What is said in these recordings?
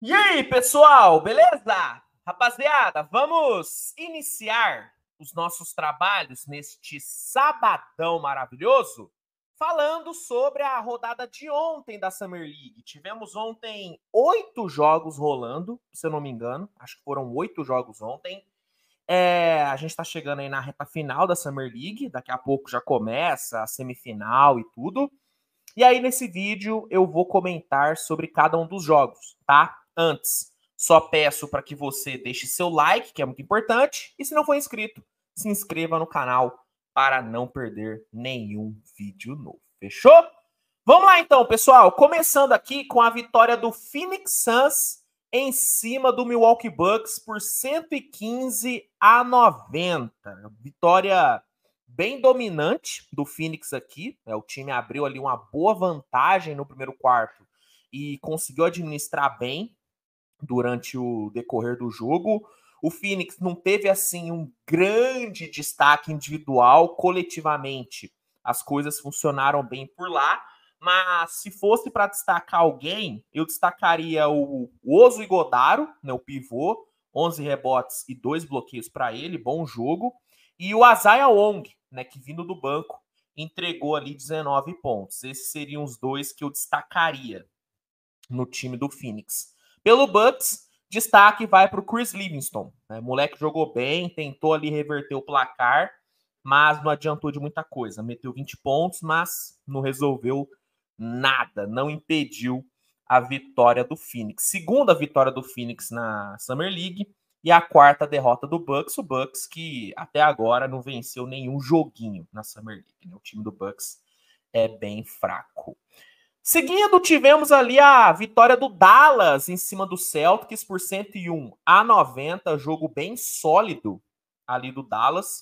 E aí, pessoal, beleza? Rapaziada, vamos iniciar os nossos trabalhos neste sabadão maravilhoso falando sobre a rodada de ontem da Summer League. Tivemos ontem oito jogos rolando, se eu não me engano, acho que foram oito jogos ontem. É, a gente está chegando aí na reta final da Summer League, daqui a pouco já começa a semifinal e tudo. E aí, nesse vídeo, eu vou comentar sobre cada um dos jogos, tá? Antes, só peço para que você deixe seu like, que é muito importante, e se não for inscrito, se inscreva no canal para não perder nenhum vídeo novo. Fechou? Vamos lá então, pessoal. Começando aqui com a vitória do Phoenix Suns em cima do Milwaukee Bucks por 115 a 90. Vitória bem dominante do Phoenix aqui. Né? O time abriu ali uma boa vantagem no primeiro quarto e conseguiu administrar bem durante o decorrer do jogo. O Phoenix não teve assim um grande destaque individual, coletivamente as coisas funcionaram bem por lá, mas se fosse para destacar alguém, eu destacaria o Oso Igodaro, né, o pivô, 11 rebotes e dois bloqueios para ele, bom jogo, e o Azaia Wong, né, que vindo do banco entregou ali 19 pontos. Esses seriam os dois que eu destacaria no time do Phoenix. Pelo Bucks, destaque vai para o Chris Livingston. Né? O moleque jogou bem, tentou ali reverter o placar, mas não adiantou de muita coisa. Meteu 20 pontos, mas não resolveu nada, não impediu a vitória do Phoenix. Segunda vitória do Phoenix na Summer League e a quarta derrota do Bucks, o Bucks que até agora não venceu nenhum joguinho na Summer League. Né? O time do Bucks é bem fraco. Seguindo, tivemos ali a vitória do Dallas em cima do Celtics por 101 a 90, jogo bem sólido ali do Dallas.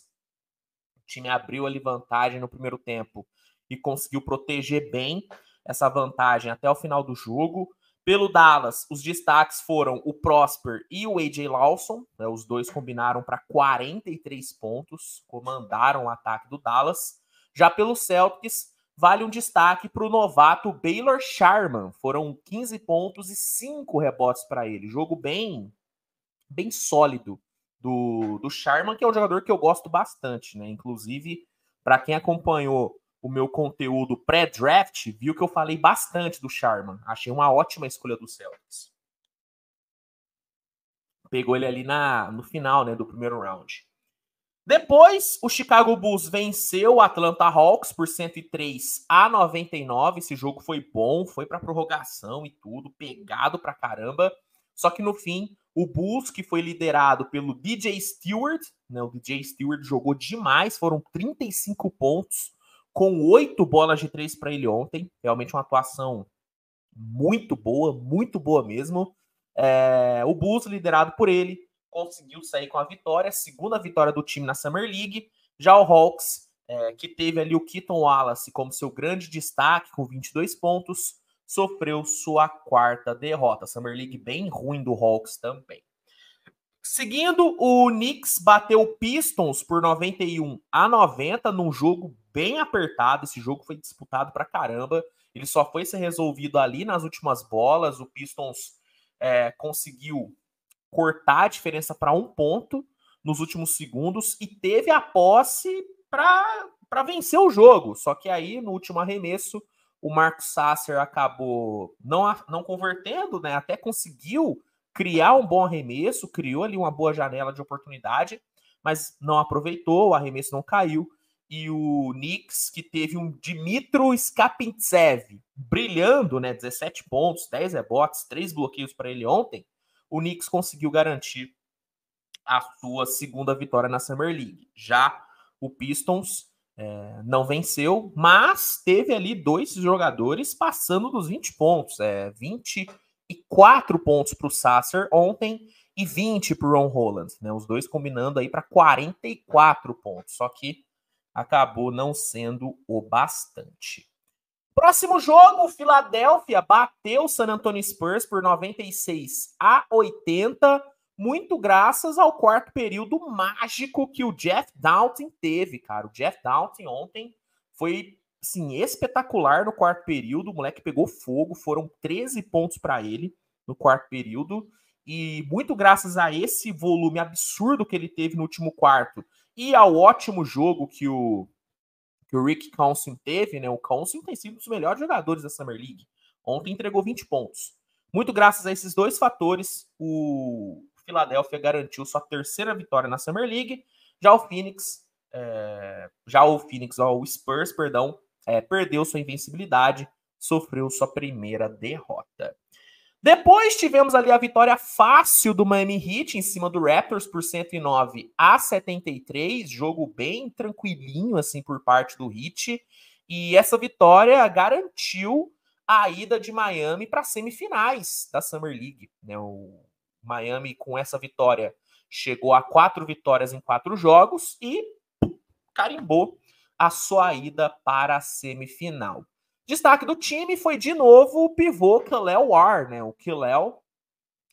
O time abriu ali vantagem no primeiro tempo e conseguiu proteger bem essa vantagem até o final do jogo. Pelo Dallas, os destaques foram o Prosper e o AJ Lawson. Né, os dois combinaram para 43 pontos, comandaram o ataque do Dallas. Já pelo Celtics, vale um destaque para o novato Baylor Sharman. Foram 15 pontos e 5 rebotes para ele. Jogo bem bem sólido do, do Sharman, que é um jogador que eu gosto bastante, né? Inclusive, para quem acompanhou o meu conteúdo pré-draft, viu que eu falei bastante do Sharman. Achei uma ótima escolha do Celtics. Pegou ele ali na, no final, né, do primeiro round. Depois, o Chicago Bulls venceu o Atlanta Hawks por 103 a 99. Esse jogo foi bom, foi para prorrogação e tudo, pegado pra caramba. Só que no fim, o Bulls, que foi liderado pelo DJ Stewart, né, o DJ Stewart jogou demais, foram 35 pontos, com oito bolas de três para ele ontem. Realmente uma atuação muito boa, muito boa mesmo. É, o Bulls, liderado por ele, conseguiu sair com a vitória, segunda vitória do time na Summer League. Já o Hawks, é, que teve ali o Keaton Wallace como seu grande destaque, com 22 pontos, sofreu sua quarta derrota. Summer League bem ruim do Hawks também. Seguindo, o Knicks bateu o Pistons por 91 a 90 num jogo bem apertado. Esse jogo foi disputado pra caramba. Ele só foi ser resolvido ali nas últimas bolas. O Pistons é, conseguiu cortar a diferença para um ponto nos últimos segundos e teve a posse para vencer o jogo. Só que aí, no último arremesso, o Marco Sasser acabou não, não convertendo, né? Até conseguiu criar um bom arremesso, criou ali uma boa janela de oportunidade, mas não aproveitou, o arremesso não caiu. E o Knicks, que teve um Dmitro Skapintsev brilhando, né? 17 pontos, 10 rebotes, 3 bloqueios para ele ontem o Knicks conseguiu garantir a sua segunda vitória na Summer League. Já o Pistons é, não venceu, mas teve ali dois jogadores passando dos 20 pontos. É, 24 pontos para o Sasser ontem e 20 para o Ron Holland. Né, os dois combinando aí para 44 pontos. Só que acabou não sendo o bastante. Próximo jogo, Filadélfia bateu San Antonio Spurs por 96 a 80, muito graças ao quarto período mágico que o Jeff Dalton teve, cara. O Jeff Dalton ontem foi assim, espetacular no quarto período, o moleque pegou fogo, foram 13 pontos para ele no quarto período. E muito graças a esse volume absurdo que ele teve no último quarto e ao ótimo jogo que o que o Rick Council teve, né? O Council tem sido um dos melhores jogadores da Summer League. Ontem entregou 20 pontos. Muito graças a esses dois fatores, o Philadelphia garantiu sua terceira vitória na Summer League. Já o Phoenix, é... já o Phoenix, ó, o Spurs, perdão, é, perdeu sua invencibilidade, sofreu sua primeira derrota. Depois tivemos ali a vitória fácil do Miami Heat em cima do Raptors por 109 a 73, jogo bem tranquilinho assim por parte do Heat, e essa vitória garantiu a ida de Miami para semifinais da Summer League, né? O Miami com essa vitória chegou a quatro vitórias em quatro jogos e carimbou a sua ida para a semifinal. Destaque do time foi de novo o pivô Kalel War, né? O Kalel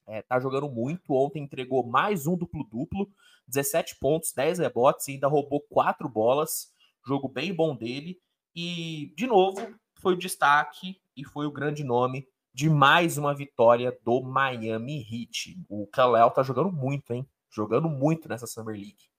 é, tá jogando muito. Ontem entregou mais um duplo-duplo, 17 pontos, 10 rebotes, e ainda roubou quatro bolas. Jogo bem bom dele. E, de novo, foi o destaque e foi o grande nome de mais uma vitória do Miami Heat. O Kalel tá jogando muito, hein? Jogando muito nessa Summer League.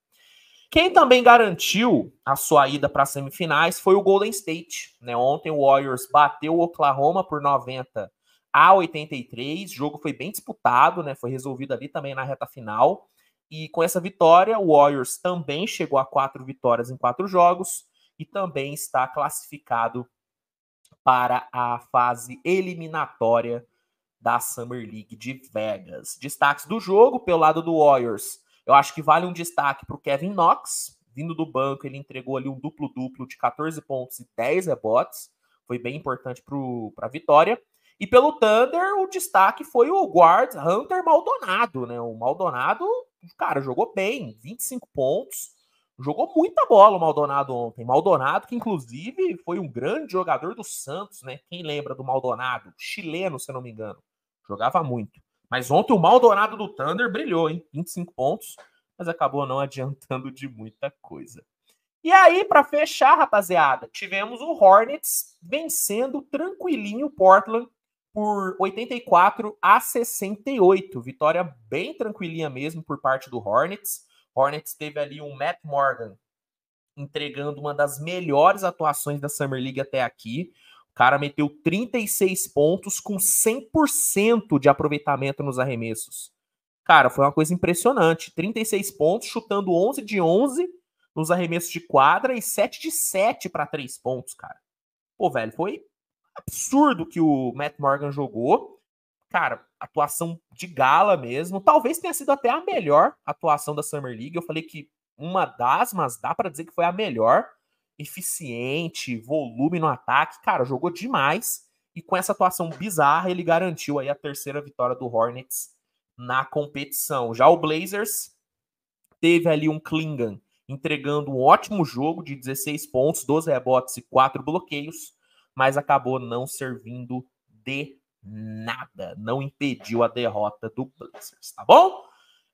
Quem também garantiu a sua ida para as semifinais foi o Golden State. Né? Ontem o Warriors bateu o Oklahoma por 90 a 83. O jogo foi bem disputado, né? foi resolvido ali também na reta final. E com essa vitória, o Warriors também chegou a quatro vitórias em quatro jogos e também está classificado para a fase eliminatória da Summer League de Vegas. Destaques do jogo pelo lado do Warriors. Eu acho que vale um destaque para o Kevin Knox, vindo do banco, ele entregou ali um duplo-duplo de 14 pontos e 10 rebotes, foi bem importante para a vitória. E pelo Thunder, o destaque foi o guard Hunter Maldonado, né? O Maldonado, cara, jogou bem, 25 pontos, jogou muita bola o Maldonado ontem. Maldonado, que inclusive foi um grande jogador do Santos, né? Quem lembra do Maldonado? Chileno, se eu não me engano. Jogava muito. Mas ontem o Maldonado do Thunder brilhou, hein? 25 pontos, mas acabou não adiantando de muita coisa. E aí, para fechar, rapaziada, tivemos o Hornets vencendo tranquilinho o Portland por 84 a 68. Vitória bem tranquilinha mesmo por parte do Hornets. Hornets teve ali um Matt Morgan entregando uma das melhores atuações da Summer League até aqui cara meteu 36 pontos com 100% de aproveitamento nos arremessos. Cara, foi uma coisa impressionante. 36 pontos, chutando 11 de 11 nos arremessos de quadra e 7 de 7 para 3 pontos, cara. Pô, velho, foi absurdo que o Matt Morgan jogou. Cara, atuação de gala mesmo. Talvez tenha sido até a melhor atuação da Summer League. Eu falei que uma das, mas dá para dizer que foi a melhor eficiente, volume no ataque. Cara, jogou demais. E com essa atuação bizarra, ele garantiu aí a terceira vitória do Hornets na competição. Já o Blazers teve ali um Klingan entregando um ótimo jogo de 16 pontos, 12 rebotes e 4 bloqueios, mas acabou não servindo de nada. Não impediu a derrota do Blazers, tá bom?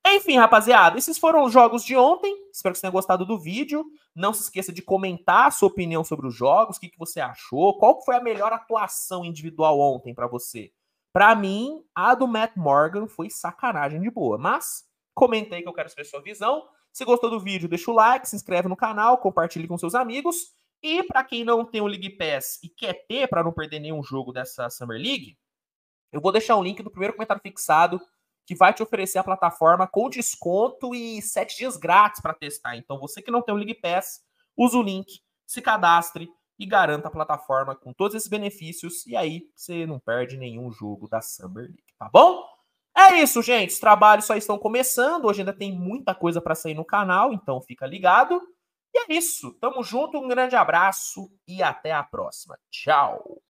Enfim, rapaziada, esses foram os jogos de ontem. Espero que você tenha gostado do vídeo. Não se esqueça de comentar a sua opinião sobre os jogos, o que, que você achou, qual foi a melhor atuação individual ontem para você. Para mim, a do Matt Morgan foi sacanagem de boa. Mas comenta aí que eu quero saber a sua visão. Se gostou do vídeo, deixa o like, se inscreve no canal, compartilhe com seus amigos. E para quem não tem o League Pass e quer ter para não perder nenhum jogo dessa Summer League, eu vou deixar o link do primeiro comentário fixado que vai te oferecer a plataforma com desconto e sete dias grátis para testar. Então, você que não tem o League Pass, usa o link, se cadastre e garanta a plataforma com todos esses benefícios. E aí você não perde nenhum jogo da Summer League, tá bom? É isso, gente. Os trabalhos só estão começando. Hoje ainda tem muita coisa para sair no canal, então fica ligado. E é isso. Tamo junto, um grande abraço e até a próxima. Tchau.